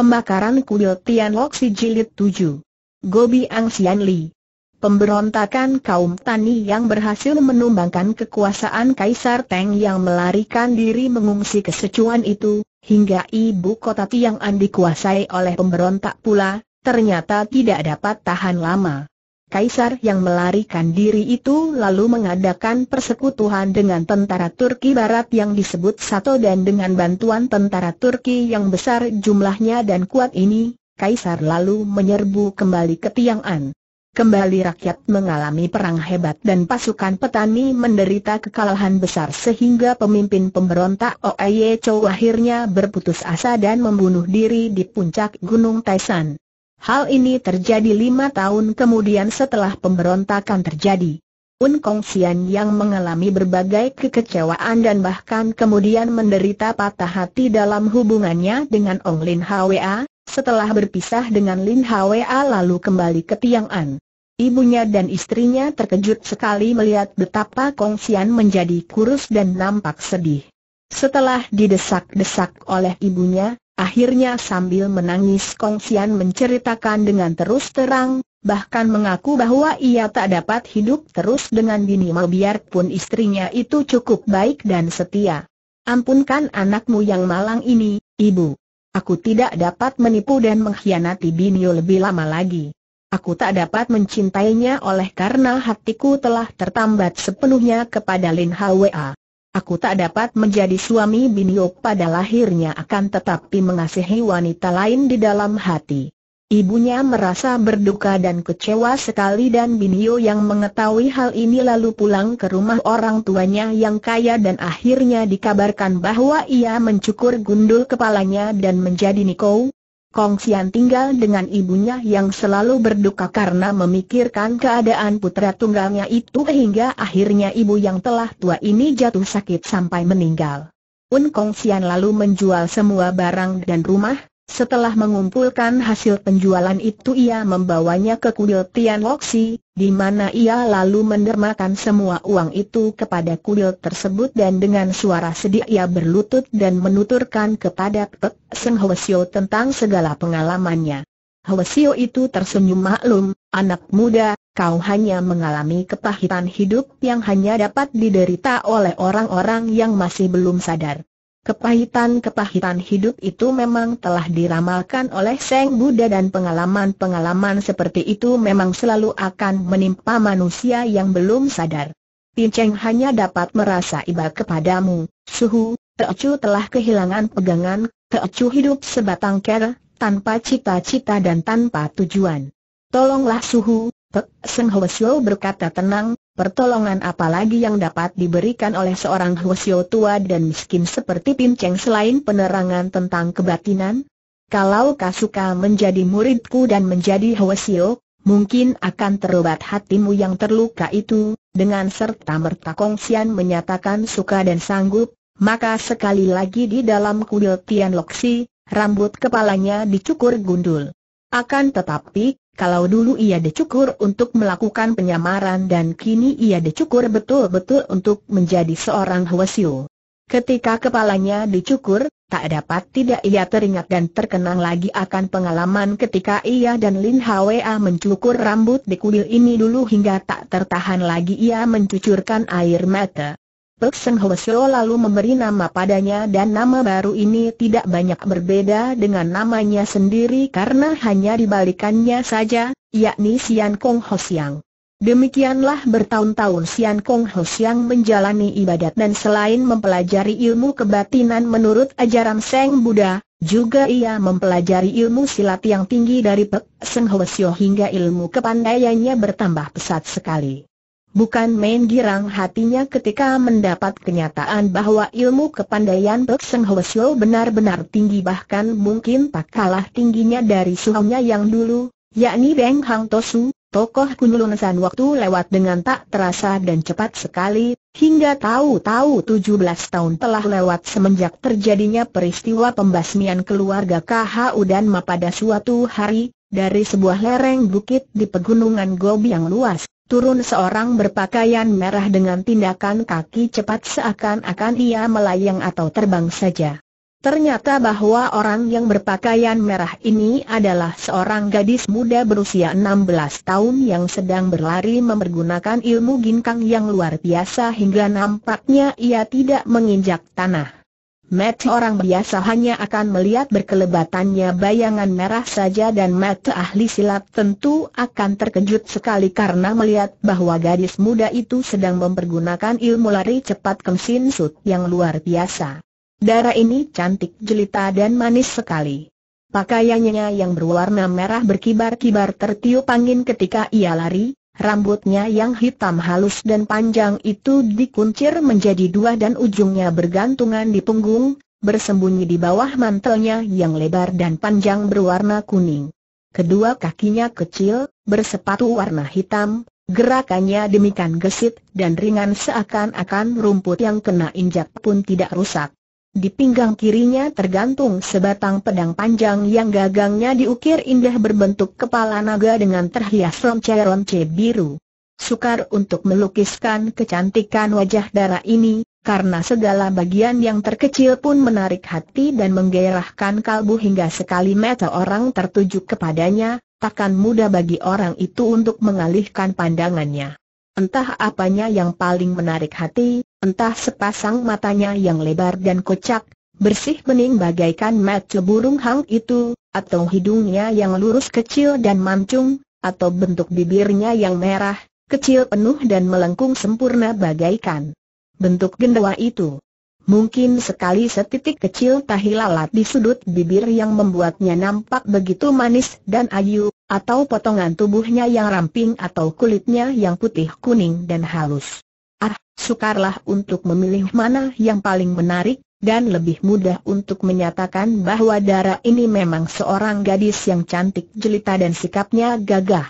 Pembakaran kuil Tianlok Si Jilid 7. Gobi Ang Sian Li. Pemberontakan kaum Tani yang berhasil menumbangkan kekuasaan Kaisar Teng yang melarikan diri mengungsi ke Sichuan itu, hingga ibu kota Tiang An dikuasai oleh pemberontak pula, ternyata tidak dapat tahan lama. Kaisar yang melarikan diri itu lalu mengadakan persekutuan dengan tentara Turki Barat yang disebut Sato dan dengan bantuan tentara Turki yang besar jumlahnya dan kuat ini, Kaisar lalu menyerbu kembali ke Tiang'an. Kembali rakyat mengalami perang hebat dan pasukan petani menderita kekalahan besar sehingga pemimpin pemberontak Oeye Chow akhirnya berputus asa dan membunuh diri di puncak Gunung Taishan. Hal ini terjadi lima tahun kemudian setelah pemberontakan terjadi. Un Kong Sian yang mengalami berbagai kekecewaan dan bahkan kemudian menderita patah hati dalam hubungannya dengan Ong Lin Hwa, setelah berpisah dengan Lin Hwa lalu kembali ke An. Ibunya dan istrinya terkejut sekali melihat betapa Kong Sian menjadi kurus dan nampak sedih. Setelah didesak-desak oleh ibunya, Akhirnya sambil menangis Kong Xian menceritakan dengan terus terang, bahkan mengaku bahwa ia tak dapat hidup terus dengan Bini Mau biarpun istrinya itu cukup baik dan setia. Ampunkan anakmu yang malang ini, ibu. Aku tidak dapat menipu dan mengkhianati Binio lebih lama lagi. Aku tak dapat mencintainya oleh karena hatiku telah tertambat sepenuhnya kepada Lin Hwa. Aku tak dapat menjadi suami Biniok pada lahirnya akan tetapi mengasihi wanita lain di dalam hati. Ibunya merasa berduka dan kecewa sekali dan Binio yang mengetahui hal ini lalu pulang ke rumah orang tuanya yang kaya dan akhirnya dikabarkan bahwa ia mencukur gundul kepalanya dan menjadi Nikau. Kong Xian tinggal dengan ibunya yang selalu berduka karena memikirkan keadaan putra tunggalnya itu hingga akhirnya ibu yang telah tua ini jatuh sakit sampai meninggal. Un Kong Xian lalu menjual semua barang dan rumah, setelah mengumpulkan hasil penjualan itu ia membawanya ke kuil Tian Loksi, di mana ia lalu mendermakan semua uang itu kepada kuil tersebut dan dengan suara sedih ia berlutut dan menuturkan kepada Pek Seng Hwasyo tentang segala pengalamannya. Hwasyo itu tersenyum maklum, anak muda, kau hanya mengalami kepahitan hidup yang hanya dapat diderita oleh orang-orang yang masih belum sadar. Kepahitan-kepahitan hidup itu memang telah diramalkan oleh Seng Buddha dan pengalaman-pengalaman seperti itu memang selalu akan menimpa manusia yang belum sadar. Cheng hanya dapat merasa iba kepadamu, suhu, Teocu telah kehilangan pegangan, Teocu hidup sebatang ker, tanpa cita-cita dan tanpa tujuan. Tolonglah suhu, Pek Seng Hwesyo berkata tenang, pertolongan apalagi yang dapat diberikan oleh seorang Hwasyo tua dan miskin seperti Pin Cheng selain penerangan tentang kebatinan? Kalau kau suka menjadi muridku dan menjadi Hwasyo, mungkin akan terobat hatimu yang terluka itu, dengan serta merta Kong Kongsian menyatakan suka dan sanggup, maka sekali lagi di dalam kuil Tian Loxi, rambut kepalanya dicukur gundul. Akan tetapi, kalau dulu ia dicukur untuk melakukan penyamaran dan kini ia dicukur betul-betul untuk menjadi seorang Hwasyu. Ketika kepalanya dicukur, tak dapat tidak ia teringat dan terkenang lagi akan pengalaman ketika ia dan Lin Hwa mencukur rambut di kuil ini dulu hingga tak tertahan lagi ia mencucurkan air mata. Pek Seng Ho lalu memberi nama padanya dan nama baru ini tidak banyak berbeda dengan namanya sendiri karena hanya dibalikannya saja, yakni Sian Kong Ho Demikianlah bertahun-tahun Sian Kong Ho menjalani ibadat dan selain mempelajari ilmu kebatinan menurut ajaran Seng Buddha, juga ia mempelajari ilmu silat yang tinggi dari Pek Seng Ho hingga ilmu kepandaiannya bertambah pesat sekali. Bukan main girang hatinya ketika mendapat kenyataan bahwa ilmu kepandaian Pek Seng Ho benar-benar tinggi bahkan mungkin tak kalah tingginya dari suhunya yang dulu, yakni Beng Hang Tosu, tokoh kunulun san waktu lewat dengan tak terasa dan cepat sekali, hingga tahu-tahu 17 tahun telah lewat semenjak terjadinya peristiwa pembasmian keluarga KHU dan Ma pada suatu hari, dari sebuah lereng bukit di pegunungan Gobi yang luas Turun seorang berpakaian merah dengan tindakan kaki cepat seakan-akan ia melayang atau terbang saja. Ternyata bahwa orang yang berpakaian merah ini adalah seorang gadis muda berusia 16 tahun yang sedang berlari mempergunakan ilmu ginkang yang luar biasa hingga nampaknya ia tidak menginjak tanah. Mata orang biasa hanya akan melihat berkelebatannya bayangan merah saja dan mata ahli silat tentu akan terkejut sekali karena melihat bahwa gadis muda itu sedang mempergunakan ilmu lari cepat kemsin sut yang luar biasa. Darah ini cantik jelita dan manis sekali. Pakaiannya yang berwarna merah berkibar-kibar tertiup angin ketika ia lari, Rambutnya yang hitam halus dan panjang itu dikuncir menjadi dua dan ujungnya bergantungan di punggung, bersembunyi di bawah mantelnya yang lebar dan panjang berwarna kuning. Kedua kakinya kecil, bersepatu warna hitam, gerakannya demikian gesit dan ringan seakan-akan rumput yang kena injak pun tidak rusak. Di pinggang kirinya tergantung sebatang pedang panjang yang gagangnya diukir indah berbentuk kepala naga dengan terhias ronce-ronce biru. Sukar untuk melukiskan kecantikan wajah darah ini, karena segala bagian yang terkecil pun menarik hati dan menggairahkan kalbu hingga sekali mata orang tertuju kepadanya, takkan mudah bagi orang itu untuk mengalihkan pandangannya. Entah apanya yang paling menarik hati, Entah sepasang matanya yang lebar dan kocak, bersih bening bagaikan mata burung hang itu, atau hidungnya yang lurus kecil dan mancung, atau bentuk bibirnya yang merah, kecil penuh dan melengkung sempurna bagaikan bentuk gendawa itu. Mungkin sekali setitik kecil tahi lalat di sudut bibir yang membuatnya nampak begitu manis dan ayu, atau potongan tubuhnya yang ramping atau kulitnya yang putih kuning dan halus sukarlah untuk memilih mana yang paling menarik, dan lebih mudah untuk menyatakan bahwa Dara ini memang seorang gadis yang cantik jelita dan sikapnya gagah.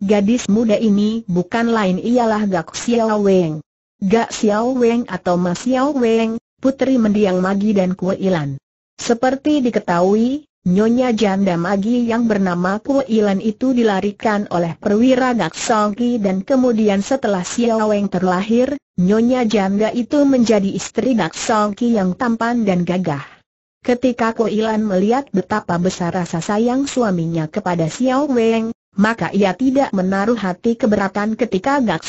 Gadis muda ini bukan lain ialah Gak Xiao Weng. Gak Xiao Weng atau Mas Xiao Weng, putri mendiang Magi dan Kuilan. Seperti diketahui, Nyonya janda magi yang bernama Ku Ilan itu dilarikan oleh perwira Gak dan kemudian setelah Xiao Weng terlahir, Nyonya janda itu menjadi istri Gak yang tampan dan gagah. Ketika Ku Ilan melihat betapa besar rasa sayang suaminya kepada Xiao Weng, maka ia tidak menaruh hati keberatan ketika Gak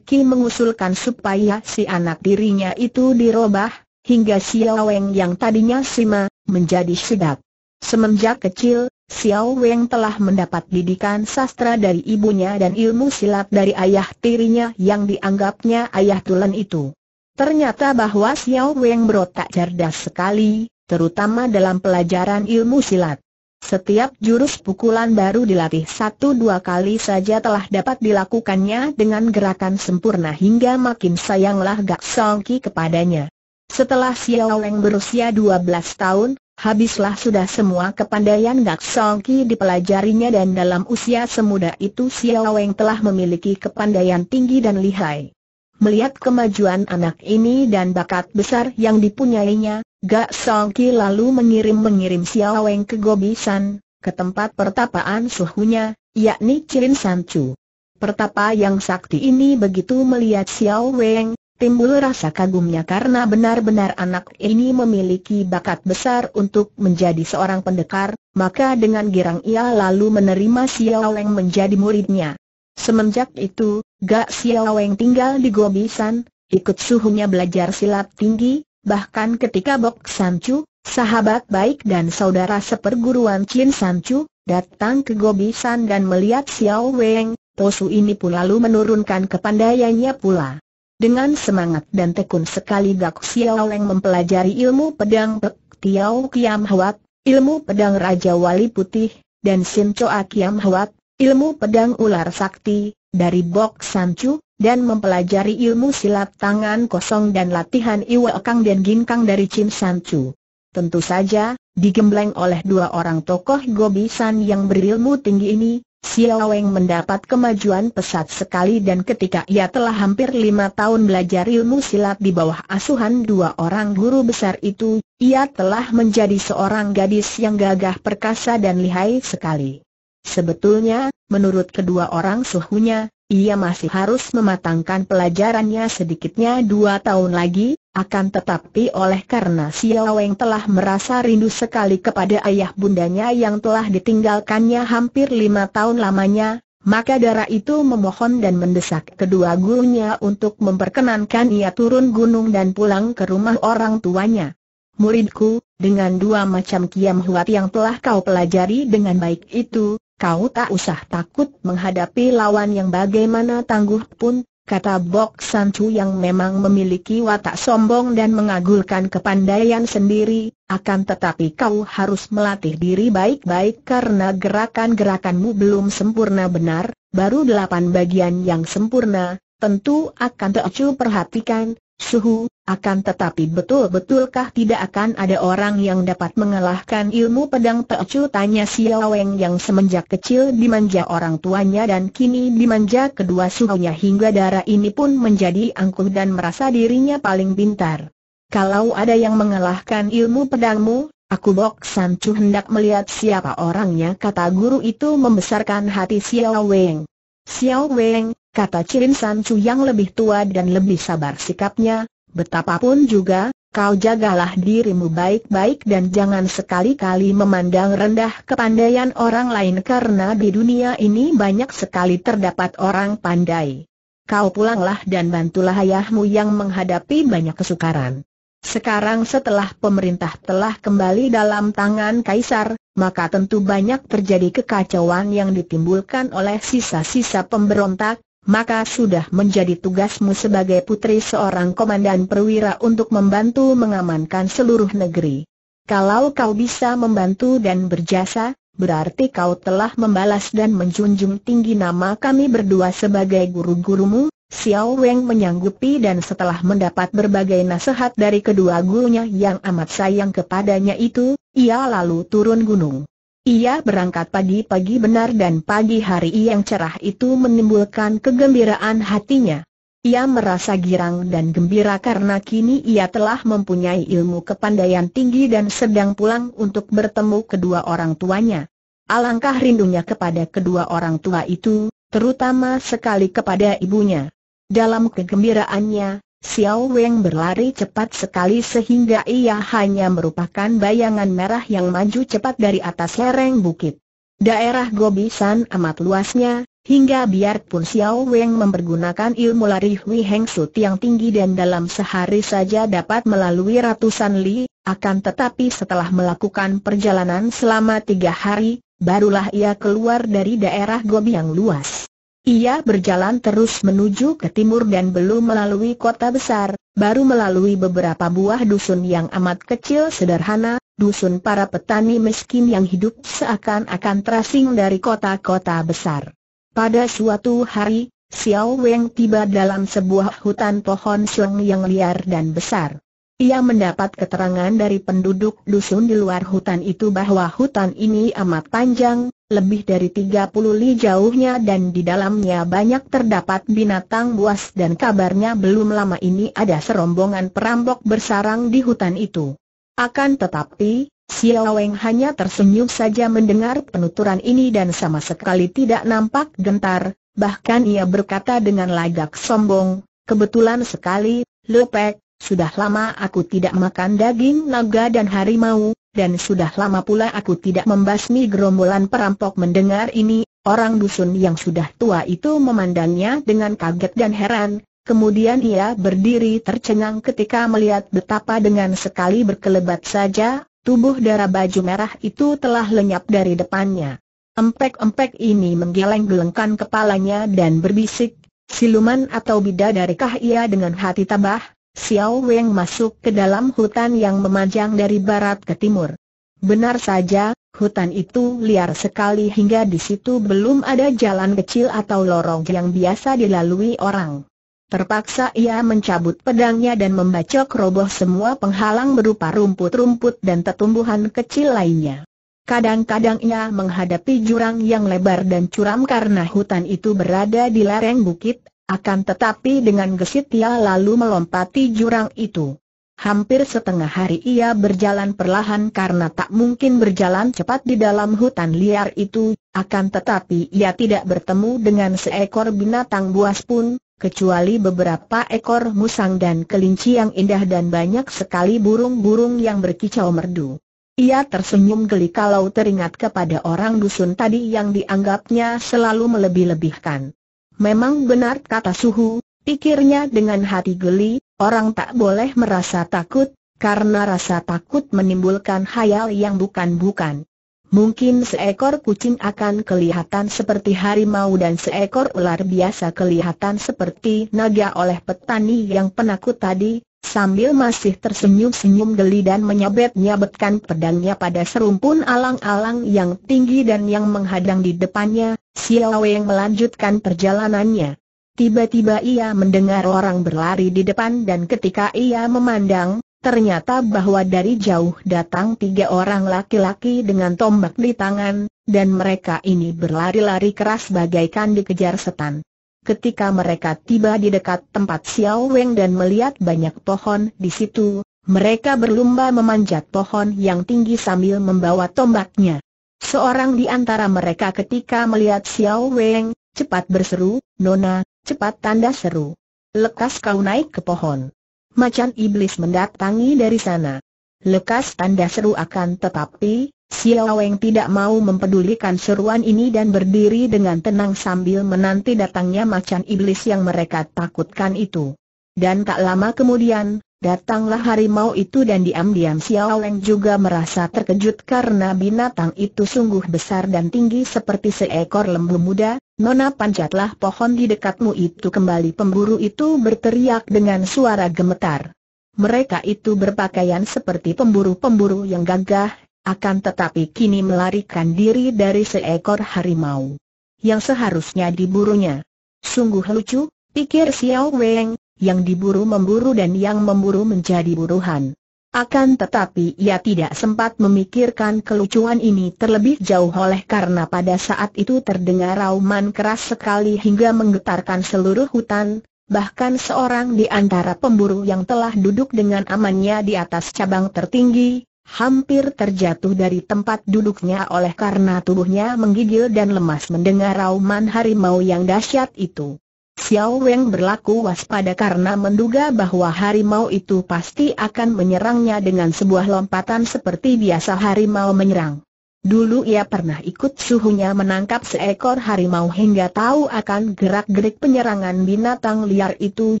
mengusulkan supaya si anak dirinya itu dirobah, hingga Xiao Weng yang tadinya Sima, menjadi sedap. Semenjak kecil, Xiao Weng telah mendapat didikan sastra dari ibunya dan ilmu silat dari ayah tirinya yang dianggapnya ayah tulen itu. Ternyata bahwa Xiao Weng berotak cerdas sekali, terutama dalam pelajaran ilmu silat. Setiap jurus pukulan baru dilatih satu dua kali saja telah dapat dilakukannya dengan gerakan sempurna hingga makin sayanglah Gak Songki kepadanya. Setelah Xiao Weng berusia 12 tahun, Habislah sudah semua kepandaian Gak Songki dipelajarinya dan dalam usia semuda itu Xiao Weng telah memiliki kepandaian tinggi dan lihai. Melihat kemajuan anak ini dan bakat besar yang dipunyainya, Gak Songki lalu mengirim-mengirim Xiao Weng ke Gobi San, ke tempat pertapaan suhunya, yakni Cirin Chu. Pertapa yang sakti ini begitu melihat Xiao Weng, timbul rasa kagumnya karena benar-benar anak ini memiliki bakat besar untuk menjadi seorang pendekar, maka dengan girang ia lalu menerima Xiao Weng menjadi muridnya. Semenjak itu, Gak Xiao Weng tinggal di Gobisan, ikut suhunya belajar silat tinggi, bahkan ketika Bok Sancu, sahabat baik dan saudara seperguruan Chin Sancu, datang ke Gobisan dan melihat Xiao Weng, Tosu ini pun lalu menurunkan kepandaiannya pula. Dengan semangat dan tekun sekali Gak Xiao Leng mempelajari ilmu pedang Pek Tiao Kiam Hwat, ilmu pedang Raja Wali Putih, dan Sim Choa Kiam Hwat, ilmu pedang ular sakti, dari Bok Chu, dan mempelajari ilmu silat tangan kosong dan latihan Iwa Kang dan Ginkang dari Chin Chu. Tentu saja, digembleng oleh dua orang tokoh gobisan yang berilmu tinggi ini, Xiao mendapat kemajuan pesat sekali dan ketika ia telah hampir lima tahun belajar ilmu silat di bawah asuhan dua orang guru besar itu, ia telah menjadi seorang gadis yang gagah perkasa dan lihai sekali. Sebetulnya, menurut kedua orang suhunya, ia masih harus mematangkan pelajarannya sedikitnya dua tahun lagi, akan tetapi oleh karena Xiao Weng telah merasa rindu sekali kepada ayah bundanya yang telah ditinggalkannya hampir lima tahun lamanya, maka darah itu memohon dan mendesak kedua gurunya untuk memperkenankan ia turun gunung dan pulang ke rumah orang tuanya. Muridku, dengan dua macam kiam huat yang telah kau pelajari dengan baik itu, kau tak usah takut menghadapi lawan yang bagaimana tangguh pun, kata Bok San Chu yang memang memiliki watak sombong dan mengagulkan kepandaian sendiri, akan tetapi kau harus melatih diri baik-baik karena gerakan-gerakanmu belum sempurna benar, baru delapan bagian yang sempurna, tentu akan cukup perhatikan, suhu, akan tetapi betul-betulkah tidak akan ada orang yang dapat mengalahkan ilmu pedang Teocu tanya Xiao Weng yang semenjak kecil dimanja orang tuanya dan kini dimanja kedua suhunya hingga darah ini pun menjadi angkuh dan merasa dirinya paling pintar. Kalau ada yang mengalahkan ilmu pedangmu, Aku Bok San Chu hendak melihat siapa orangnya kata guru itu membesarkan hati Xiao Weng. Xiao Weng, kata Cirin San Chu yang lebih tua dan lebih sabar sikapnya, Betapapun juga, kau jagalah dirimu baik-baik dan jangan sekali-kali memandang rendah kepandaian orang lain karena di dunia ini banyak sekali terdapat orang pandai. Kau pulanglah dan bantulah ayahmu yang menghadapi banyak kesukaran. Sekarang setelah pemerintah telah kembali dalam tangan Kaisar, maka tentu banyak terjadi kekacauan yang ditimbulkan oleh sisa-sisa pemberontak, maka sudah menjadi tugasmu sebagai putri seorang komandan perwira untuk membantu mengamankan seluruh negeri. Kalau kau bisa membantu dan berjasa, berarti kau telah membalas dan menjunjung tinggi nama kami berdua sebagai guru-gurumu. Xiao Weng menyanggupi dan setelah mendapat berbagai nasihat dari kedua gurunya yang amat sayang kepadanya itu, ia lalu turun gunung. Ia berangkat pagi-pagi benar dan pagi hari yang cerah itu menimbulkan kegembiraan hatinya. Ia merasa girang dan gembira karena kini ia telah mempunyai ilmu kepandaian tinggi dan sedang pulang untuk bertemu kedua orang tuanya. Alangkah rindunya kepada kedua orang tua itu, terutama sekali kepada ibunya. Dalam kegembiraannya, Xiao Weng berlari cepat sekali sehingga ia hanya merupakan bayangan merah yang maju cepat dari atas lereng bukit. Daerah Gobi San amat luasnya, hingga biarpun Xiao Weng mempergunakan ilmu lari Hui Heng Sut yang tinggi dan dalam sehari saja dapat melalui ratusan li, akan tetapi setelah melakukan perjalanan selama tiga hari, barulah ia keluar dari daerah Gobi yang luas. Ia berjalan terus menuju ke timur dan belum melalui kota besar, baru melalui beberapa buah dusun yang amat kecil sederhana, dusun para petani miskin yang hidup seakan-akan terasing dari kota-kota besar. Pada suatu hari, Xiao Weng tiba dalam sebuah hutan pohon siung yang liar dan besar. Ia mendapat keterangan dari penduduk dusun di luar hutan itu bahwa hutan ini amat panjang, lebih dari 30 li jauhnya dan di dalamnya banyak terdapat binatang buas dan kabarnya belum lama ini ada serombongan perampok bersarang di hutan itu. Akan tetapi, Xiao Weng hanya tersenyum saja mendengar penuturan ini dan sama sekali tidak nampak gentar, bahkan ia berkata dengan lagak sombong, kebetulan sekali, Lepek, sudah lama aku tidak makan daging naga dan harimau, dan sudah lama pula aku tidak membasmi gerombolan perampok mendengar ini, orang dusun yang sudah tua itu memandangnya dengan kaget dan heran, kemudian ia berdiri tercengang ketika melihat betapa dengan sekali berkelebat saja, tubuh darah baju merah itu telah lenyap dari depannya. Empek-empek ini menggeleng-gelengkan kepalanya dan berbisik, siluman atau bidadarikah ia dengan hati tabah? Xiao Weng masuk ke dalam hutan yang memanjang dari barat ke timur. Benar saja, hutan itu liar sekali hingga di situ belum ada jalan kecil atau lorong yang biasa dilalui orang. Terpaksa ia mencabut pedangnya dan membacok roboh semua penghalang berupa rumput-rumput dan tetumbuhan kecil lainnya. Kadang-kadang ia menghadapi jurang yang lebar dan curam karena hutan itu berada di lereng bukit, akan tetapi dengan gesit ia lalu melompati jurang itu. Hampir setengah hari ia berjalan perlahan karena tak mungkin berjalan cepat di dalam hutan liar itu, akan tetapi ia tidak bertemu dengan seekor binatang buas pun, kecuali beberapa ekor musang dan kelinci yang indah dan banyak sekali burung-burung yang berkicau merdu. Ia tersenyum geli kalau teringat kepada orang dusun tadi yang dianggapnya selalu melebih-lebihkan. Memang benar kata Suhu, pikirnya dengan hati geli, orang tak boleh merasa takut, karena rasa takut menimbulkan khayal yang bukan-bukan. Mungkin seekor kucing akan kelihatan seperti harimau dan seekor ular biasa kelihatan seperti naga oleh petani yang penakut tadi, Sambil masih tersenyum-senyum geli dan menyabet-nyabetkan pedangnya pada serumpun alang-alang yang tinggi dan yang menghadang di depannya, Xiao yang melanjutkan perjalanannya. Tiba-tiba ia mendengar orang berlari di depan dan ketika ia memandang, ternyata bahwa dari jauh datang tiga orang laki-laki dengan tombak di tangan, dan mereka ini berlari-lari keras bagaikan dikejar setan. Ketika mereka tiba di dekat tempat Xiao Weng dan melihat banyak pohon di situ, mereka berlumba memanjat pohon yang tinggi sambil membawa tombaknya. Seorang di antara mereka ketika melihat Xiao Weng, cepat berseru, Nona, cepat tanda seru. Lekas kau naik ke pohon. Macan iblis mendatangi dari sana. Lekas tanda seru akan tetapi, Xiao Weng tidak mau mempedulikan seruan ini dan berdiri dengan tenang sambil menanti datangnya macan iblis yang mereka takutkan itu. Dan tak lama kemudian, datanglah harimau itu dan diam-diam Xiao Weng juga merasa terkejut karena binatang itu sungguh besar dan tinggi seperti seekor lembu muda. Nona panjatlah pohon di dekatmu itu kembali pemburu itu berteriak dengan suara gemetar. Mereka itu berpakaian seperti pemburu-pemburu yang gagah akan tetapi kini melarikan diri dari seekor harimau yang seharusnya diburunya. Sungguh lucu, pikir Xiao Weng, yang diburu memburu dan yang memburu menjadi buruhan. Akan tetapi ia tidak sempat memikirkan kelucuan ini terlebih jauh oleh karena pada saat itu terdengar rauman keras sekali hingga menggetarkan seluruh hutan, bahkan seorang di antara pemburu yang telah duduk dengan amannya di atas cabang tertinggi, Hampir terjatuh dari tempat duduknya oleh karena tubuhnya menggigil dan lemas mendengar rauman harimau yang dahsyat itu. Xiao Weng berlaku waspada karena menduga bahwa harimau itu pasti akan menyerangnya dengan sebuah lompatan seperti biasa harimau menyerang. Dulu ia pernah ikut suhunya menangkap seekor harimau hingga tahu akan gerak-gerik penyerangan binatang liar itu,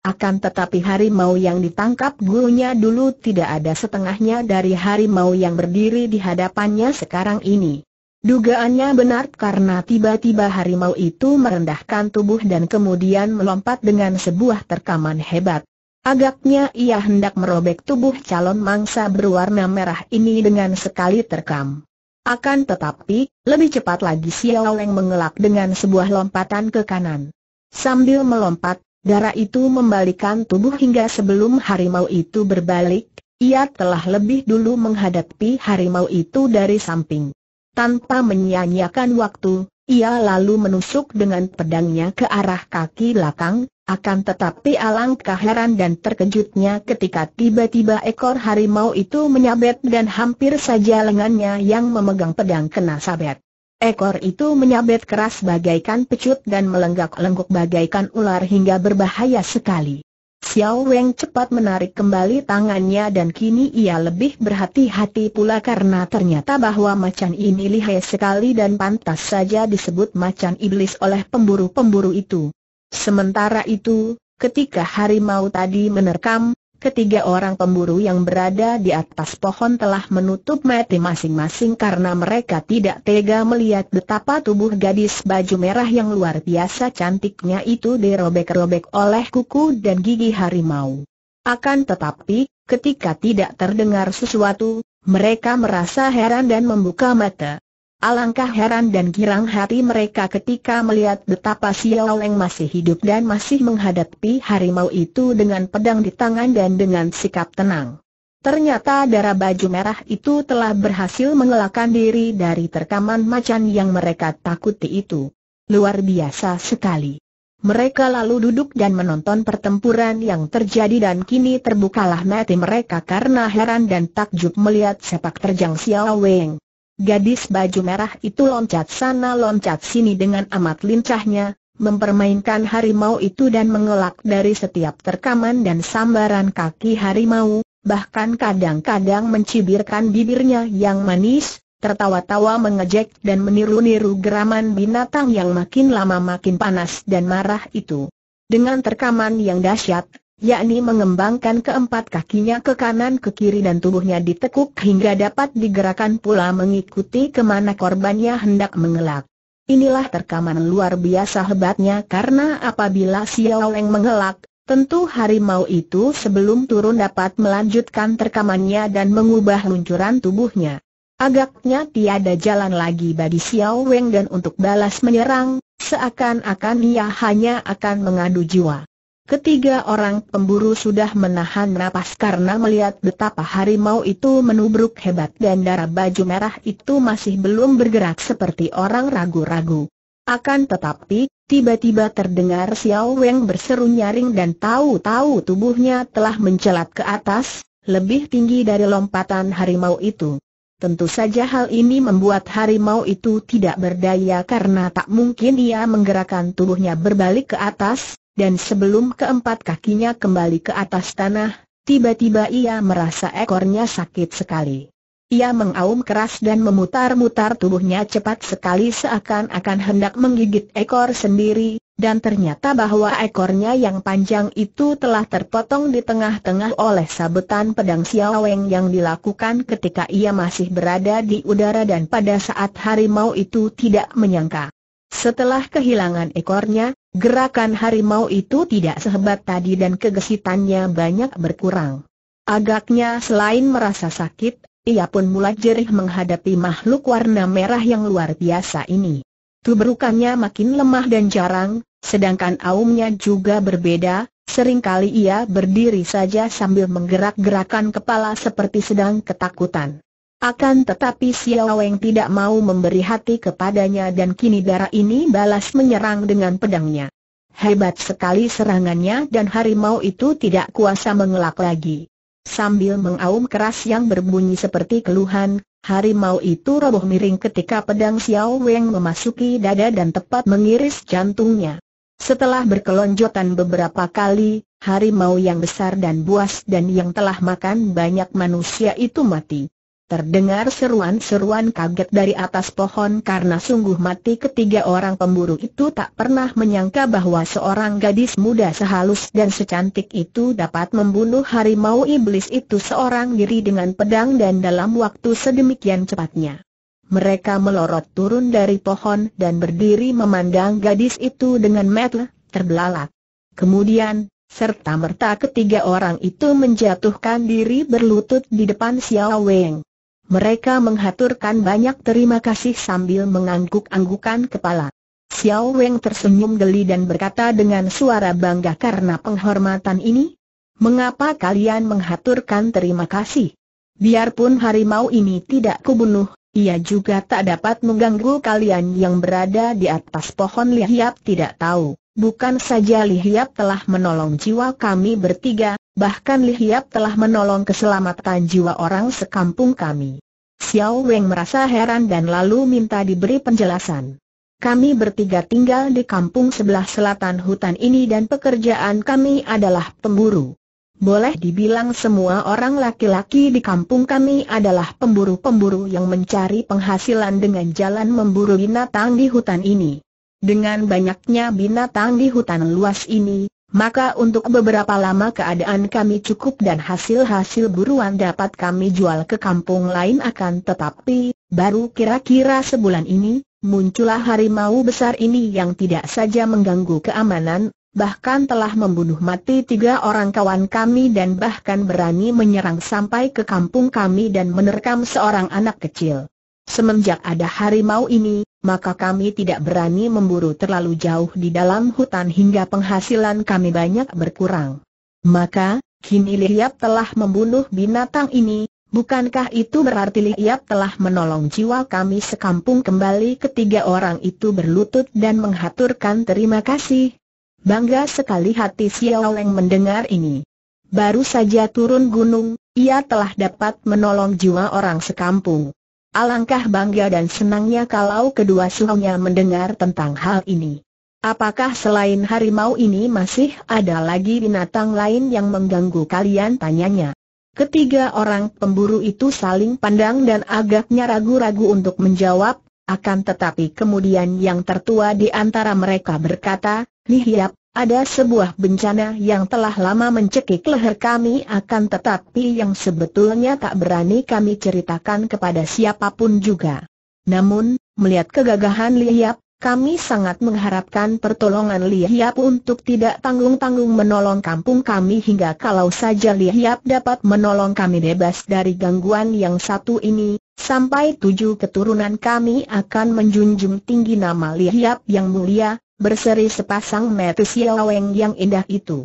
akan tetapi harimau yang ditangkap gurunya dulu tidak ada setengahnya dari harimau yang berdiri di hadapannya sekarang ini. Dugaannya benar karena tiba-tiba harimau itu merendahkan tubuh dan kemudian melompat dengan sebuah terkaman hebat. Agaknya ia hendak merobek tubuh calon mangsa berwarna merah ini dengan sekali terkam. Akan tetapi, lebih cepat lagi Xiao Leng mengelak dengan sebuah lompatan ke kanan. Sambil melompat, Darah itu membalikan tubuh hingga sebelum harimau itu berbalik, ia telah lebih dulu menghadapi harimau itu dari samping. Tanpa menyia-nyiakan waktu, ia lalu menusuk dengan pedangnya ke arah kaki belakang, akan tetapi alangkah heran dan terkejutnya ketika tiba-tiba ekor harimau itu menyabet dan hampir saja lengannya yang memegang pedang kena sabet. Ekor itu menyabet keras bagaikan pecut dan melenggak-lengguk bagaikan ular hingga berbahaya sekali. Xiao Weng cepat menarik kembali tangannya dan kini ia lebih berhati-hati pula karena ternyata bahwa macan ini lihai sekali dan pantas saja disebut macan iblis oleh pemburu-pemburu itu. Sementara itu, ketika harimau tadi menerkam, Ketiga orang pemburu yang berada di atas pohon telah menutup mata masing-masing karena mereka tidak tega melihat betapa tubuh gadis baju merah yang luar biasa cantiknya itu dirobek-robek oleh kuku dan gigi harimau. Akan tetapi, ketika tidak terdengar sesuatu, mereka merasa heran dan membuka mata. Alangkah heran dan girang hati mereka ketika melihat betapa Xiao Leng masih hidup dan masih menghadapi harimau itu dengan pedang di tangan dan dengan sikap tenang. Ternyata darah baju merah itu telah berhasil mengelakkan diri dari terkaman macan yang mereka takuti itu. Luar biasa sekali. Mereka lalu duduk dan menonton pertempuran yang terjadi dan kini terbukalah mati mereka karena heran dan takjub melihat sepak terjang Xiao Weng. Gadis baju merah itu loncat sana loncat sini dengan amat lincahnya, mempermainkan harimau itu dan mengelak dari setiap terkaman dan sambaran kaki harimau, bahkan kadang-kadang mencibirkan bibirnya yang manis, tertawa-tawa mengejek dan meniru-niru geraman binatang yang makin lama makin panas dan marah itu. Dengan terkaman yang dahsyat, yakni mengembangkan keempat kakinya ke kanan ke kiri dan tubuhnya ditekuk hingga dapat digerakkan pula mengikuti kemana korbannya hendak mengelak. Inilah terkaman luar biasa hebatnya karena apabila Xiao Leng mengelak, tentu harimau itu sebelum turun dapat melanjutkan terkamannya dan mengubah luncuran tubuhnya. Agaknya tiada jalan lagi bagi Xiao Weng dan untuk balas menyerang, seakan-akan ia hanya akan mengadu jiwa. Ketiga orang pemburu sudah menahan napas karena melihat betapa harimau itu menubruk hebat dan darah baju merah itu masih belum bergerak seperti orang ragu-ragu. Akan tetapi, tiba-tiba terdengar Xiao Weng berseru nyaring dan tahu-tahu tubuhnya telah mencelat ke atas, lebih tinggi dari lompatan harimau itu. Tentu saja hal ini membuat harimau itu tidak berdaya karena tak mungkin ia menggerakkan tubuhnya berbalik ke atas, dan sebelum keempat kakinya kembali ke atas tanah, tiba-tiba ia merasa ekornya sakit sekali. Ia mengaum keras dan memutar-mutar tubuhnya cepat sekali seakan-akan hendak menggigit ekor sendiri, dan ternyata bahwa ekornya yang panjang itu telah terpotong di tengah-tengah oleh sabetan pedang Siaweng yang dilakukan ketika ia masih berada di udara dan pada saat harimau itu tidak menyangka. Setelah kehilangan ekornya, gerakan harimau itu tidak sehebat tadi dan kegesitannya banyak berkurang. Agaknya selain merasa sakit, ia pun mulai jerih menghadapi makhluk warna merah yang luar biasa ini. Tubrukannya makin lemah dan jarang, sedangkan aumnya juga berbeda, seringkali ia berdiri saja sambil menggerak-gerakan kepala seperti sedang ketakutan. Akan tetapi Xiao Weng tidak mau memberi hati kepadanya dan kini darah ini balas menyerang dengan pedangnya. Hebat sekali serangannya dan harimau itu tidak kuasa mengelak lagi. Sambil mengaum keras yang berbunyi seperti keluhan, harimau itu roboh miring ketika pedang Xiao Weng memasuki dada dan tepat mengiris jantungnya. Setelah berkelonjotan beberapa kali, harimau yang besar dan buas dan yang telah makan banyak manusia itu mati. Terdengar seruan-seruan kaget dari atas pohon karena sungguh mati ketiga orang pemburu itu tak pernah menyangka bahwa seorang gadis muda sehalus dan secantik itu dapat membunuh harimau iblis itu seorang diri dengan pedang dan dalam waktu sedemikian cepatnya. Mereka melorot turun dari pohon dan berdiri memandang gadis itu dengan mata terbelalak. Kemudian, serta merta ketiga orang itu menjatuhkan diri berlutut di depan Xiao Weng. Mereka menghaturkan banyak terima kasih sambil mengangguk-anggukan kepala. Xiao Weng tersenyum geli dan berkata dengan suara bangga karena penghormatan ini, Mengapa kalian menghaturkan terima kasih? Biarpun harimau ini tidak kubunuh, ia juga tak dapat mengganggu kalian yang berada di atas pohon lihiap tidak tahu. Bukan saja Lihiap telah menolong jiwa kami bertiga, bahkan Lihiap telah menolong keselamatan jiwa orang sekampung kami. Xiao Weng merasa heran dan lalu minta diberi penjelasan. Kami bertiga tinggal di kampung sebelah selatan hutan ini dan pekerjaan kami adalah pemburu. Boleh dibilang semua orang laki-laki di kampung kami adalah pemburu-pemburu yang mencari penghasilan dengan jalan memburu binatang di hutan ini. Dengan banyaknya binatang di hutan luas ini, maka untuk beberapa lama keadaan kami cukup dan hasil-hasil buruan dapat kami jual ke kampung lain akan tetapi, baru kira-kira sebulan ini, muncullah harimau besar ini yang tidak saja mengganggu keamanan, bahkan telah membunuh mati tiga orang kawan kami dan bahkan berani menyerang sampai ke kampung kami dan menerkam seorang anak kecil. Semenjak ada harimau ini, maka kami tidak berani memburu terlalu jauh di dalam hutan hingga penghasilan kami banyak berkurang. Maka, kini Liyap telah membunuh binatang ini, bukankah itu berarti Liyap telah menolong jiwa kami sekampung kembali ketiga orang itu berlutut dan menghaturkan terima kasih? Bangga sekali hati Xiao Leng mendengar ini. Baru saja turun gunung, ia telah dapat menolong jiwa orang sekampung. Alangkah bangga dan senangnya kalau kedua suhunya mendengar tentang hal ini. Apakah selain harimau ini masih ada lagi binatang lain yang mengganggu kalian? Tanyanya. Ketiga orang pemburu itu saling pandang dan agaknya ragu-ragu untuk menjawab, akan tetapi kemudian yang tertua di antara mereka berkata, Nihiap, ada sebuah bencana yang telah lama mencekik leher kami akan tetapi yang sebetulnya tak berani kami ceritakan kepada siapapun juga. Namun, melihat kegagahan Liap, kami sangat mengharapkan pertolongan Liap untuk tidak tanggung-tanggung menolong kampung kami hingga kalau saja Liap dapat menolong kami bebas dari gangguan yang satu ini, sampai tujuh keturunan kami akan menjunjung tinggi nama Liap yang mulia, berseri sepasang mata siaweng yang indah itu.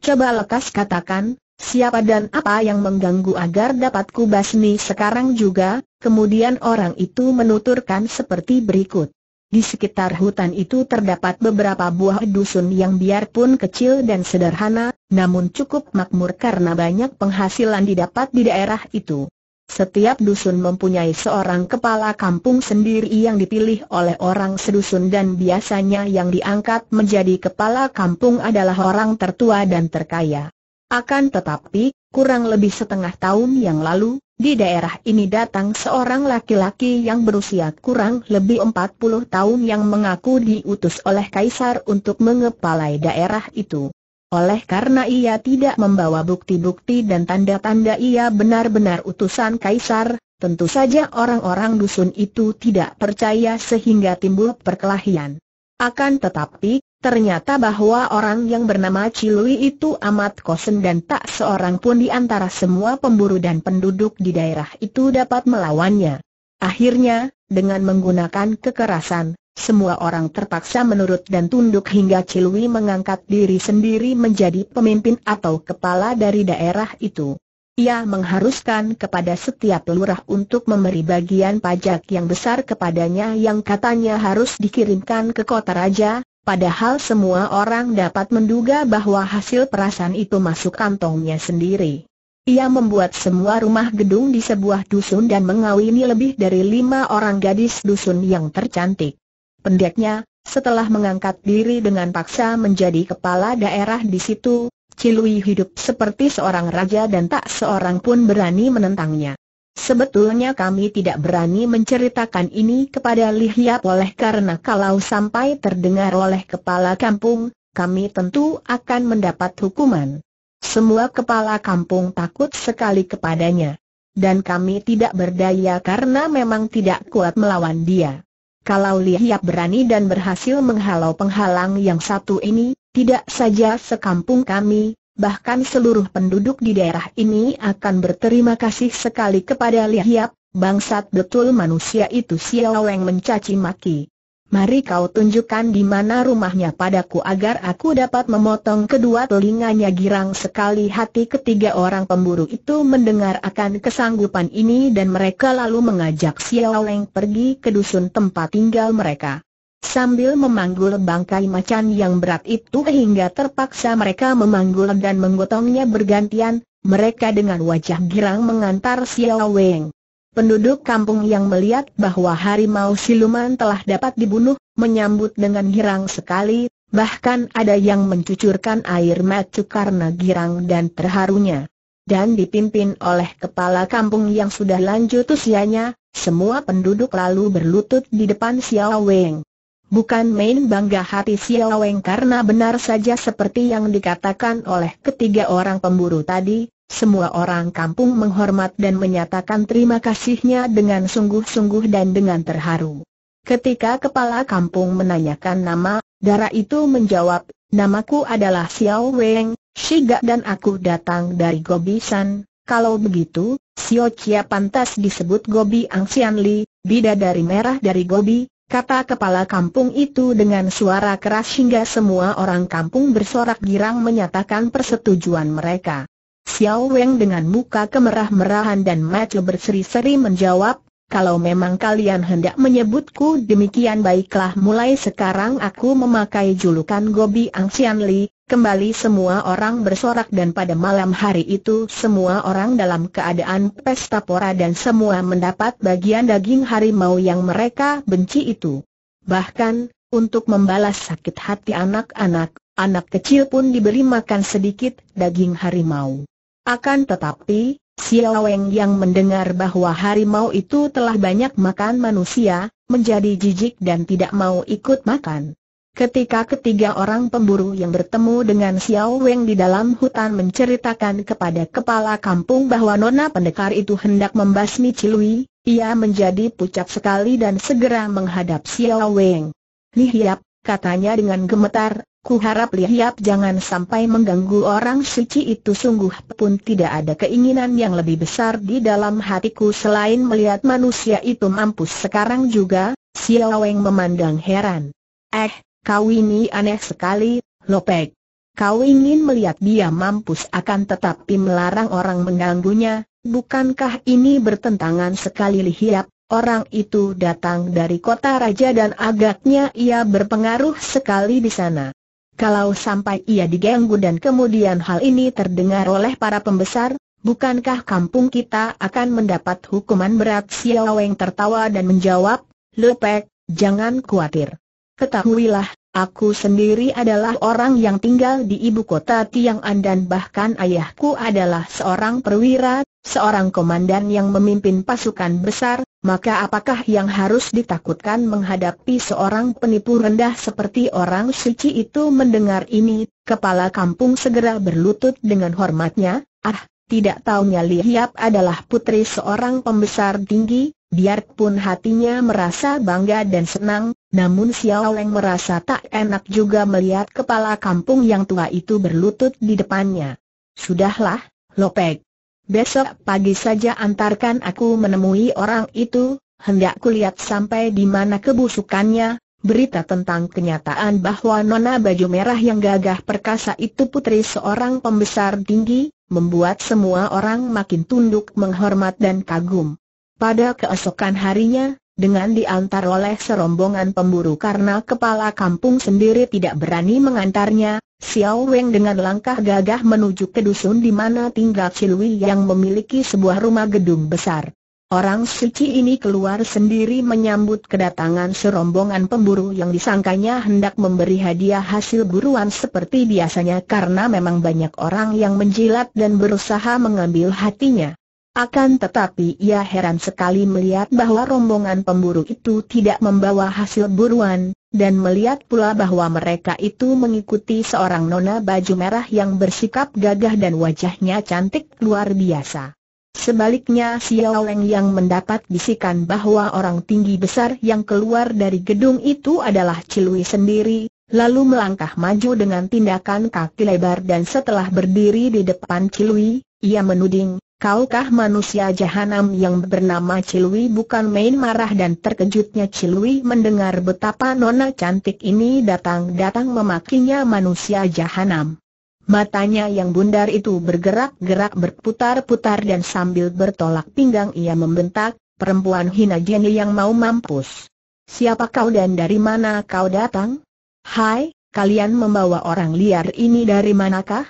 Coba lekas katakan, siapa dan apa yang mengganggu agar dapat kubasmi sekarang juga, kemudian orang itu menuturkan seperti berikut. Di sekitar hutan itu terdapat beberapa buah dusun yang biarpun kecil dan sederhana, namun cukup makmur karena banyak penghasilan didapat di daerah itu. Setiap dusun mempunyai seorang kepala kampung sendiri yang dipilih oleh orang sedusun dan biasanya yang diangkat menjadi kepala kampung adalah orang tertua dan terkaya. Akan tetapi, kurang lebih setengah tahun yang lalu, di daerah ini datang seorang laki-laki yang berusia kurang lebih 40 tahun yang mengaku diutus oleh kaisar untuk mengepalai daerah itu. Oleh karena ia tidak membawa bukti-bukti dan tanda-tanda ia benar-benar utusan kaisar, tentu saja orang-orang dusun itu tidak percaya sehingga timbul perkelahian. Akan tetapi, Ternyata bahwa orang yang bernama Cilui itu amat kosen dan tak seorang pun di antara semua pemburu dan penduduk di daerah itu dapat melawannya. Akhirnya, dengan menggunakan kekerasan, semua orang terpaksa menurut dan tunduk hingga Cilwi mengangkat diri sendiri menjadi pemimpin atau kepala dari daerah itu. Ia mengharuskan kepada setiap lurah untuk memberi bagian pajak yang besar kepadanya yang katanya harus dikirimkan ke kota raja, padahal semua orang dapat menduga bahwa hasil perasan itu masuk kantongnya sendiri. Ia membuat semua rumah gedung di sebuah dusun dan mengawini lebih dari lima orang gadis dusun yang tercantik. Pendeknya, setelah mengangkat diri dengan paksa menjadi kepala daerah di situ, Cilui hidup seperti seorang raja dan tak seorang pun berani menentangnya. Sebetulnya kami tidak berani menceritakan ini kepada Lihyap oleh karena kalau sampai terdengar oleh kepala kampung, kami tentu akan mendapat hukuman. Semua kepala kampung takut sekali kepadanya. Dan kami tidak berdaya karena memang tidak kuat melawan dia kalau Lihiap berani dan berhasil menghalau penghalang yang satu ini, tidak saja sekampung kami, bahkan seluruh penduduk di daerah ini akan berterima kasih sekali kepada Lihiap, bangsat betul manusia itu Xiaoweng mencaci maki. Mari kau tunjukkan di mana rumahnya padaku agar aku dapat memotong kedua telinganya girang sekali hati ketiga orang pemburu itu mendengar akan kesanggupan ini dan mereka lalu mengajak Xiao Leng pergi ke dusun tempat tinggal mereka. Sambil memanggul bangkai macan yang berat itu hingga terpaksa mereka memanggul dan menggotongnya bergantian, mereka dengan wajah girang mengantar Xiao Penduduk kampung yang melihat bahwa harimau siluman telah dapat dibunuh, menyambut dengan girang sekali, bahkan ada yang mencucurkan air mata karena girang dan terharunya. Dan dipimpin oleh kepala kampung yang sudah lanjut usianya, semua penduduk lalu berlutut di depan Xiao Weng. Bukan main bangga hati Xiao Weng karena benar saja seperti yang dikatakan oleh ketiga orang pemburu tadi, semua orang kampung menghormat dan menyatakan terima kasihnya dengan sungguh-sungguh dan dengan terharu. Ketika kepala kampung menanyakan nama, Dara itu menjawab, namaku adalah Xiao Weng, Shiga dan aku datang dari Gobi San. Kalau begitu, Xiao Chia pantas disebut Gobi Xian Li, bidadari merah dari Gobi, kata kepala kampung itu dengan suara keras hingga semua orang kampung bersorak girang menyatakan persetujuan mereka. Xiao Weng dengan muka kemerah-merahan dan mata berseri-seri menjawab, kalau memang kalian hendak menyebutku demikian baiklah mulai sekarang aku memakai julukan Gobi Angsian Li, kembali semua orang bersorak dan pada malam hari itu semua orang dalam keadaan pesta pora dan semua mendapat bagian daging harimau yang mereka benci itu. Bahkan, untuk membalas sakit hati anak-anak, anak kecil pun diberi makan sedikit daging harimau. Akan tetapi, Xiao Weng yang mendengar bahwa harimau itu telah banyak makan manusia, menjadi jijik dan tidak mau ikut makan. Ketika ketiga orang pemburu yang bertemu dengan Xiao Weng di dalam hutan menceritakan kepada kepala kampung bahwa nona pendekar itu hendak membasmi Cilui, ia menjadi pucat sekali dan segera menghadap Xiao Weng. Lihiap, katanya dengan gemetar, Kuharap Lihiap jangan sampai mengganggu orang suci itu sungguh pun tidak ada keinginan yang lebih besar di dalam hatiku selain melihat manusia itu mampus sekarang juga, Siaweng memandang heran. Eh, kau ini aneh sekali, Lopek. Kau ingin melihat dia mampus akan tetapi melarang orang mengganggunya, bukankah ini bertentangan sekali Lihiap? Orang itu datang dari kota raja dan agaknya ia berpengaruh sekali di sana. Kalau sampai ia diganggu dan kemudian hal ini terdengar oleh para pembesar, bukankah kampung kita akan mendapat hukuman berat? Xiao Weng tertawa dan menjawab, Lepek, jangan khawatir. Ketahuilah, aku sendiri adalah orang yang tinggal di ibu kota Tiang'an dan bahkan ayahku adalah seorang perwira seorang komandan yang memimpin pasukan besar, maka apakah yang harus ditakutkan menghadapi seorang penipu rendah seperti orang suci itu mendengar ini, kepala kampung segera berlutut dengan hormatnya, ah, tidak taunya Li Hiap adalah putri seorang pembesar tinggi, biarpun hatinya merasa bangga dan senang, namun Xiao Leng merasa tak enak juga melihat kepala kampung yang tua itu berlutut di depannya. Sudahlah, Lopek, Besok pagi saja antarkan aku menemui orang itu, hendak kulihat sampai di mana kebusukannya, Berita tentang kenyataan bahwa Nona Baju Merah yang gagah perkasa itu putri seorang pembesar tinggi, membuat semua orang makin tunduk menghormat dan kagum. Pada keesokan harinya, dengan diantar oleh serombongan pemburu karena kepala kampung sendiri tidak berani mengantarnya, Xiao Weng dengan langkah gagah menuju ke dusun di mana tinggal Silwi yang memiliki sebuah rumah gedung besar. Orang suci ini keluar sendiri menyambut kedatangan serombongan pemburu yang disangkanya hendak memberi hadiah hasil buruan seperti biasanya karena memang banyak orang yang menjilat dan berusaha mengambil hatinya. Akan tetapi ia heran sekali melihat bahwa rombongan pemburu itu tidak membawa hasil buruan, dan melihat pula bahwa mereka itu mengikuti seorang nona baju merah yang bersikap gagah dan wajahnya cantik luar biasa. Sebaliknya Xiao Leng yang mendapat bisikan bahwa orang tinggi besar yang keluar dari gedung itu adalah Cilui sendiri, lalu melangkah maju dengan tindakan kaki lebar dan setelah berdiri di depan Cilui, ia menuding, Kaukah manusia jahanam yang bernama Cilwi bukan main marah dan terkejutnya Cilwi mendengar betapa nona cantik ini datang-datang memakinya manusia jahanam. Matanya yang bundar itu bergerak-gerak berputar-putar dan sambil bertolak pinggang ia membentak, perempuan hina jeni yang mau mampus. Siapa kau dan dari mana kau datang? Hai, kalian membawa orang liar ini dari manakah?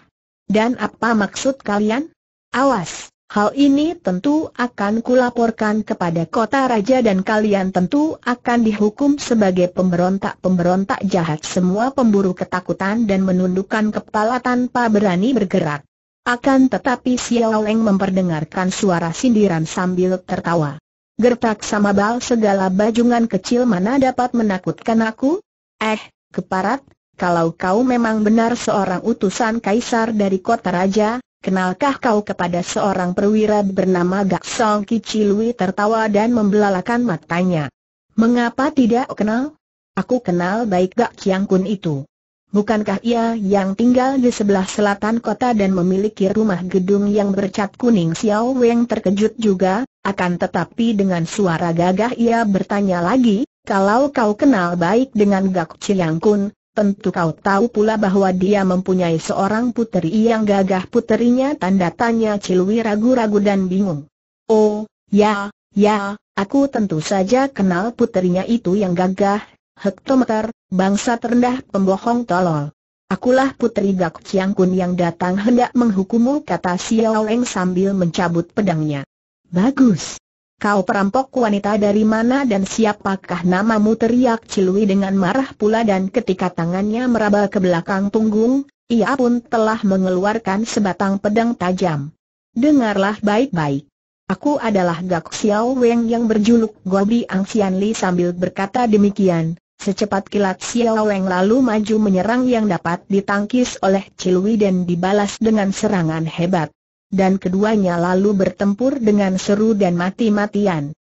Dan apa maksud kalian? Awas, Hal ini tentu akan kulaporkan kepada kota raja dan kalian tentu akan dihukum sebagai pemberontak-pemberontak jahat semua pemburu ketakutan dan menundukkan kepala tanpa berani bergerak. Akan tetapi Xiao Leng memperdengarkan suara sindiran sambil tertawa. Gertak sama bal segala bajungan kecil mana dapat menakutkan aku? Eh, keparat, kalau kau memang benar seorang utusan kaisar dari kota raja, Kenalkah kau kepada seorang perwira bernama Gak Song Kicilui tertawa dan membelalakan matanya. Mengapa tidak kenal? Aku kenal baik Gak Chiang Kun itu. Bukankah ia yang tinggal di sebelah selatan kota dan memiliki rumah gedung yang bercat kuning Xiao Weng terkejut juga, akan tetapi dengan suara gagah ia bertanya lagi, kalau kau kenal baik dengan Gak Chiang Kun, Tentu kau tahu pula bahwa dia mempunyai seorang puteri yang gagah puterinya tanda tanya Cilwi ragu-ragu dan bingung. Oh, ya, ya, aku tentu saja kenal puterinya itu yang gagah, hektometer, bangsa terendah pembohong tolol. Akulah puteri Gak Chiang Kun yang datang hendak menghukummu kata Xiao Leng sambil mencabut pedangnya. Bagus, Kau perampok wanita dari mana dan siapakah namamu teriak Cilui dengan marah pula dan ketika tangannya meraba ke belakang punggung, ia pun telah mengeluarkan sebatang pedang tajam. Dengarlah baik-baik. Aku adalah Gak Xiao Weng yang berjuluk Gobi Ang Xian Li sambil berkata demikian. Secepat kilat Xiao Weng lalu maju menyerang yang dapat ditangkis oleh Cilui dan dibalas dengan serangan hebat dan keduanya lalu bertempur dengan seru dan mati-matian.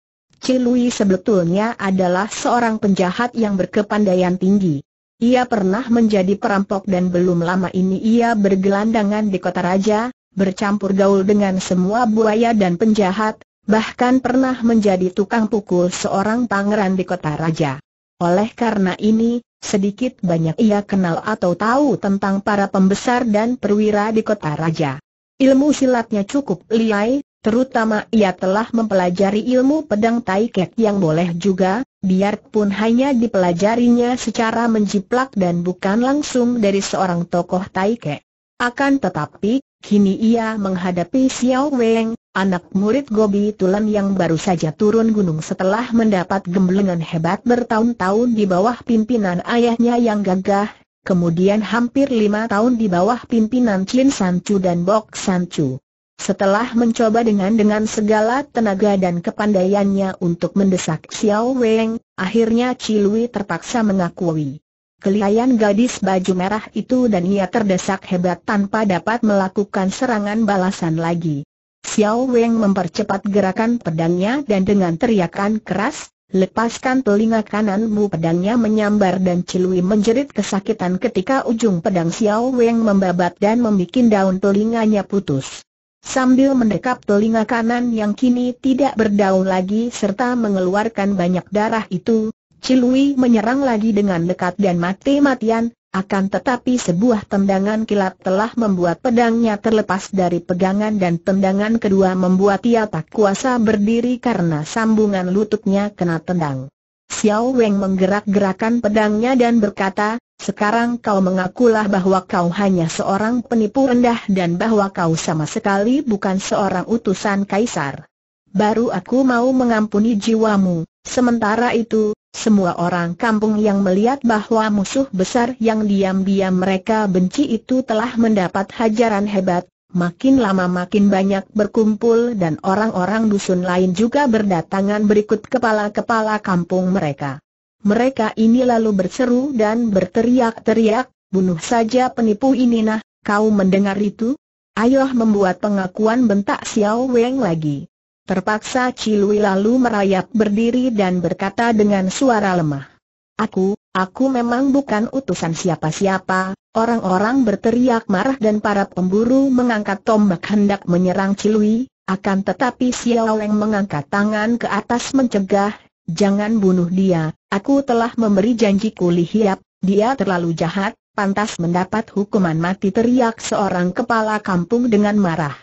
Cilui sebetulnya adalah seorang penjahat yang berkepandaian tinggi. Ia pernah menjadi perampok dan belum lama ini ia bergelandangan di kota raja, bercampur gaul dengan semua buaya dan penjahat, bahkan pernah menjadi tukang pukul seorang pangeran di kota raja. Oleh karena ini, sedikit banyak ia kenal atau tahu tentang para pembesar dan perwira di kota raja. Ilmu silatnya cukup liai, terutama ia telah mempelajari ilmu pedang taiket yang boleh juga, biarpun hanya dipelajarinya secara menjiplak dan bukan langsung dari seorang tokoh taiket. Akan tetapi, kini ia menghadapi Xiao Weng, anak murid Gobi Tulan yang baru saja turun gunung setelah mendapat gemblengan hebat bertahun-tahun di bawah pimpinan ayahnya yang gagah, kemudian hampir lima tahun di bawah pimpinan Chin Sanchu dan Bok Sanchu. Setelah mencoba dengan-dengan segala tenaga dan kepandaiannya untuk mendesak Xiao Weng, akhirnya Chilui terpaksa mengakui. Kelihayan gadis baju merah itu dan ia terdesak hebat tanpa dapat melakukan serangan balasan lagi. Xiao Weng mempercepat gerakan pedangnya dan dengan teriakan keras, Lepaskan telinga kananmu pedangnya menyambar dan Cilui menjerit kesakitan ketika ujung pedang Xiao Weng membabat dan membuat daun telinganya putus. Sambil mendekap telinga kanan yang kini tidak berdaun lagi serta mengeluarkan banyak darah itu, Cilui menyerang lagi dengan dekat dan mati-matian, akan tetapi sebuah tendangan kilat telah membuat pedangnya terlepas dari pegangan dan tendangan kedua membuat ia tak kuasa berdiri karena sambungan lututnya kena tendang. Xiao Weng menggerak-gerakan pedangnya dan berkata, sekarang kau mengakulah bahwa kau hanya seorang penipu rendah dan bahwa kau sama sekali bukan seorang utusan kaisar. Baru aku mau mengampuni jiwamu, sementara itu, semua orang kampung yang melihat bahwa musuh besar yang diam-diam mereka benci itu telah mendapat hajaran hebat, makin lama makin banyak berkumpul dan orang-orang dusun lain juga berdatangan berikut kepala-kepala kampung mereka. Mereka ini lalu berseru dan berteriak-teriak, bunuh saja penipu ini nah, kau mendengar itu? Ayoh membuat pengakuan bentak Xiao Weng lagi. Terpaksa Cilui lalu merayap berdiri dan berkata dengan suara lemah. Aku, aku memang bukan utusan siapa-siapa, orang-orang berteriak marah dan para pemburu mengangkat tombak hendak menyerang Cilui, akan tetapi Xiao Leng mengangkat tangan ke atas mencegah, jangan bunuh dia, aku telah memberi janjiku lihiap, dia terlalu jahat, pantas mendapat hukuman mati teriak seorang kepala kampung dengan marah.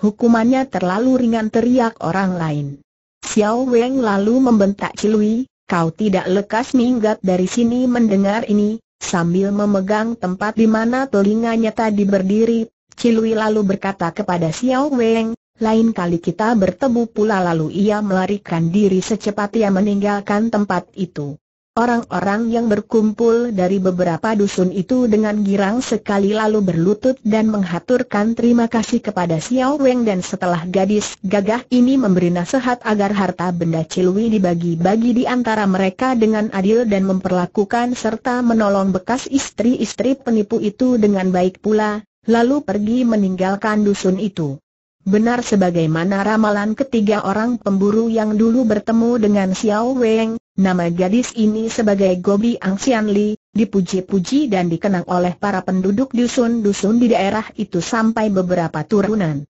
Hukumannya terlalu ringan teriak orang lain. Xiao Weng lalu membentak Cilui, kau tidak lekas minggat dari sini mendengar ini, sambil memegang tempat di mana telinganya tadi berdiri, Cilui lalu berkata kepada Xiao Weng, lain kali kita bertemu pula lalu ia melarikan diri secepat ia meninggalkan tempat itu. Orang-orang yang berkumpul dari beberapa dusun itu dengan girang sekali lalu berlutut dan menghaturkan terima kasih kepada Xiao Weng dan setelah gadis gagah ini memberi nasihat agar harta benda Cilwi dibagi-bagi di antara mereka dengan adil dan memperlakukan serta menolong bekas istri-istri penipu itu dengan baik pula, lalu pergi meninggalkan dusun itu. Benar sebagaimana ramalan ketiga orang pemburu yang dulu bertemu dengan Xiao Weng, Nama gadis ini sebagai Gobi Ang Sian Li, dipuji-puji dan dikenang oleh para penduduk dusun-dusun di daerah itu sampai beberapa turunan.